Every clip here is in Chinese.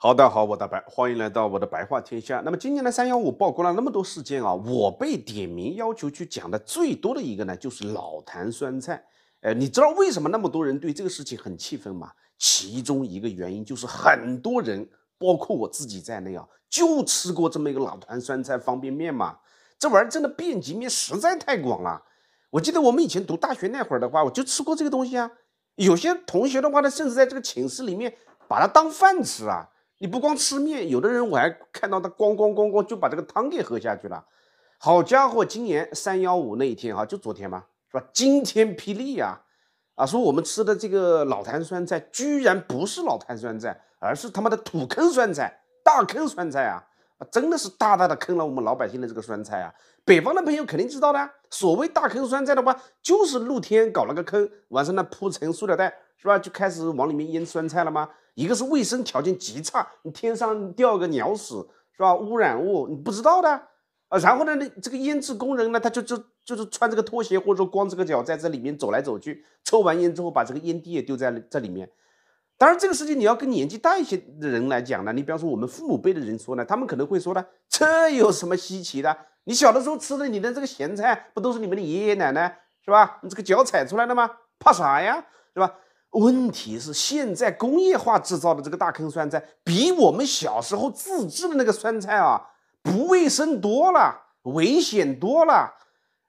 好的好，我的白欢迎来到我的白话天下。那么今年的三幺五曝光了那么多事件啊，我被点名要求去讲的最多的一个呢，就是老坛酸菜。哎，你知道为什么那么多人对这个事情很气愤吗？其中一个原因就是很多人，包括我自己在内啊，就吃过这么一个老坛酸菜方便面嘛。这玩意儿真的遍及面实在太广了。我记得我们以前读大学那会儿的话，我就吃过这个东西啊。有些同学的话呢，甚至在这个寝室里面把它当饭吃啊。你不光吃面，有的人我还看到他咣咣咣咣就把这个汤给喝下去了。好家伙，今年三幺五那一天啊，就昨天吗？是吧？惊天霹雳呀！啊，说我们吃的这个老坛酸菜居然不是老坛酸菜，而是他妈的土坑酸菜、大坑酸菜啊！啊，真的是大大的坑了我们老百姓的这个酸菜啊！北方的朋友肯定知道的，所谓大坑酸菜的话，就是露天搞了个坑，完上那铺成塑料袋。是吧？就开始往里面腌酸菜了吗？一个是卫生条件极差，你天上掉个鸟屎是吧？污染物你不知道的啊。然后呢，那这个腌制工人呢，他就就就是穿这个拖鞋或者光这个脚在这里面走来走去，抽完烟之后把这个烟蒂也丢在了这里面。当然，这个事情你要跟年纪大一些的人来讲呢，你比方说我们父母辈的人说呢，他们可能会说呢，这有什么稀奇的？你小的时候吃的你的这个咸菜不都是你们的爷爷奶奶是吧？你这个脚踩出来的吗？怕啥呀，是吧？问题是，现在工业化制造的这个大坑酸菜，比我们小时候自制的那个酸菜啊，不卫生多了，危险多了，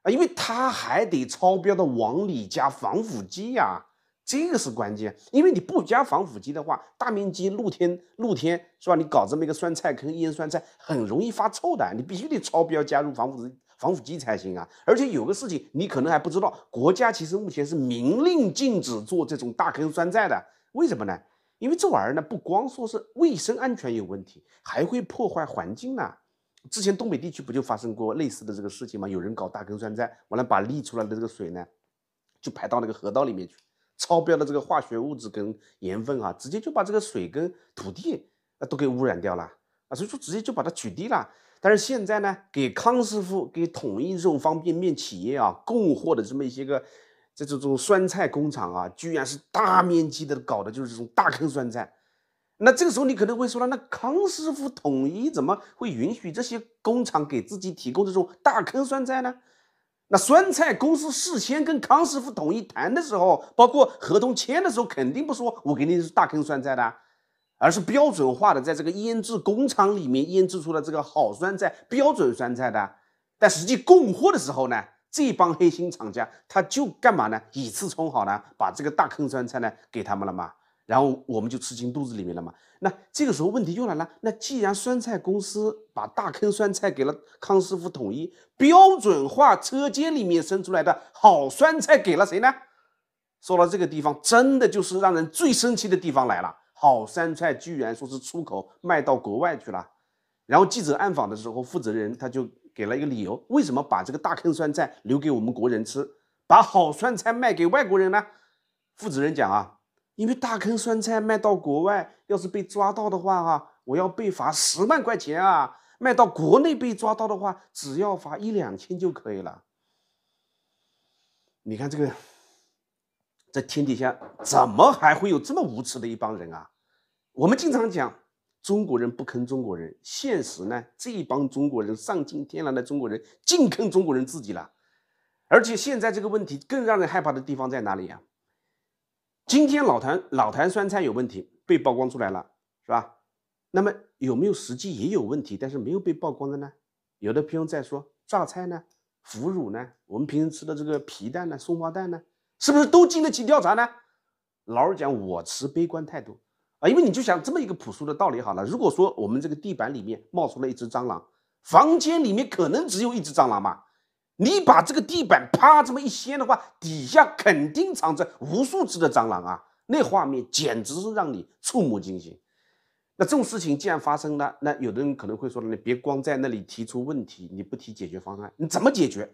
啊，因为它还得超标的往里加防腐剂呀，这个是关键。因为你不加防腐剂的话，大面积露天露天是吧？你搞这么一个酸菜坑腌酸菜，很容易发臭的，你必须得超标加入防腐剂。防腐剂才行啊！而且有个事情你可能还不知道，国家其实目前是明令禁止做这种大坑酸菜的。为什么呢？因为这玩意儿呢，不光说是卫生安全有问题，还会破坏环境呢。之前东北地区不就发生过类似的这个事情吗？有人搞大坑酸菜，完了把沥出来的这个水呢，就排到那个河道里面去，超标的这个化学物质跟盐分啊，直接就把这个水跟土地啊都给污染掉了啊，所以说直接就把它取缔了。但是现在呢，给康师傅、给统一这种方便面企业啊，供货的这么一些个，这这种酸菜工厂啊，居然是大面积的搞的就是这种大坑酸菜。那这个时候你可能会说了，那康师傅统一怎么会允许这些工厂给自己提供这种大坑酸菜呢？那酸菜公司事先跟康师傅统一谈的时候，包括合同签的时候，肯定不说我给你是大坑酸菜的。而是标准化的，在这个腌制工厂里面腌制出了这个好酸菜、标准酸菜的。但实际供货的时候呢，这帮黑心厂家他就干嘛呢？以次充好呢，把这个大坑酸菜呢给他们了嘛，然后我们就吃进肚子里面了嘛。那这个时候问题就来了。那既然酸菜公司把大坑酸菜给了康师傅统一标准化车间里面生出来的好酸菜给了谁呢？说到这个地方，真的就是让人最生气的地方来了。好酸菜居然说是出口卖到国外去了，然后记者暗访的时候，负责人他就给了一个理由：为什么把这个大坑酸菜留给我们国人吃，把好酸菜卖给外国人呢？负责人讲啊，因为大坑酸菜卖到国外，要是被抓到的话啊，我要被罚十万块钱啊；卖到国内被抓到的话，只要罚一两千就可以了。你看这个。这天底下怎么还会有这么无耻的一帮人啊？我们经常讲中国人不坑中国人，现实呢这一帮中国人上尽天良的中国人，净坑中国人自己了。而且现在这个问题更让人害怕的地方在哪里呀？今天老坛老坛酸菜有问题被曝光出来了，是吧？那么有没有实际也有问题，但是没有被曝光的呢？有的朋友在说榨菜呢、腐乳呢、我们平时吃的这个皮蛋呢、松花蛋呢？是不是都经得起调查呢？老实讲，我持悲观态度啊，因为你就想这么一个朴素的道理好了。如果说我们这个地板里面冒出了一只蟑螂，房间里面可能只有一只蟑螂嘛？你把这个地板啪这么一掀的话，底下肯定藏着无数只的蟑螂啊！那画面简直是让你触目惊心。那这种事情既然发生了，那有的人可能会说，你别光在那里提出问题，你不提解决方案，你怎么解决？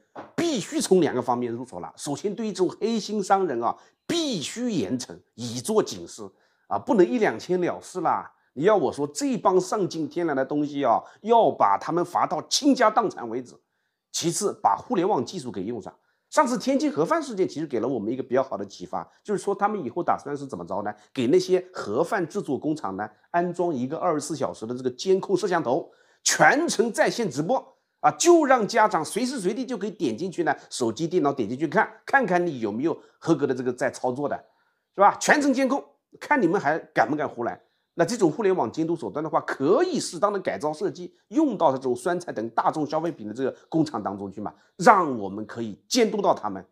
必须从两个方面入手了。首先，对于这种黑心商人啊，必须严惩，以作警示啊，不能一两千了事啦。你要我说，这帮丧尽天良的东西啊，要把他们罚到倾家荡产为止。其次，把互联网技术给用上。上次天津盒饭事件，其实给了我们一个比较好的启发，就是说他们以后打算是怎么着呢？给那些盒饭制作工厂呢，安装一个二十四小时的这个监控摄像头，全程在线直播。啊，就让家长随时随地就可以点进去呢，手机、电脑点进去看，看看你有没有合格的这个在操作的，是吧？全程监控，看你们还敢不敢胡来。那这种互联网监督手段的话，可以适当的改造设计，用到这种酸菜等大众消费品的这个工厂当中去嘛，让我们可以监督到他们。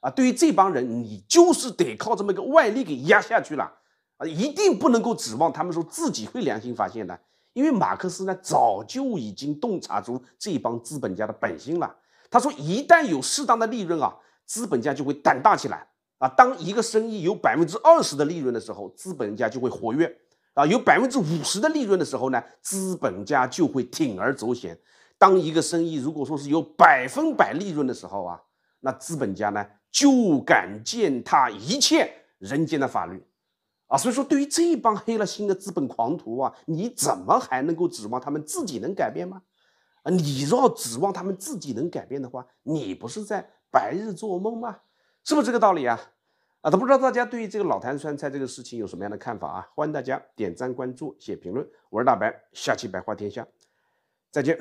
啊，对于这帮人，你就是得靠这么一个外力给压下去了啊，一定不能够指望他们说自己会良心发现的。因为马克思呢早就已经洞察出这帮资本家的本性了。他说，一旦有适当的利润啊，资本家就会胆大起来啊。当一个生意有百分之二十的利润的时候，资本家就会活跃啊。有百分之五十的利润的时候呢，资本家就会铤而走险。当一个生意如果说是有百分百利润的时候啊，那资本家呢就敢践踏一切人间的法律。啊，所以说，对于这帮黑了心的资本狂徒啊，你怎么还能够指望他们自己能改变吗？啊，你若指望他们自己能改变的话，你不是在白日做梦吗？是不是这个道理啊？啊，都不知道大家对于这个老坛酸菜这个事情有什么样的看法啊？欢迎大家点赞、关注、写评论。我是大白，下期白话天下，再见。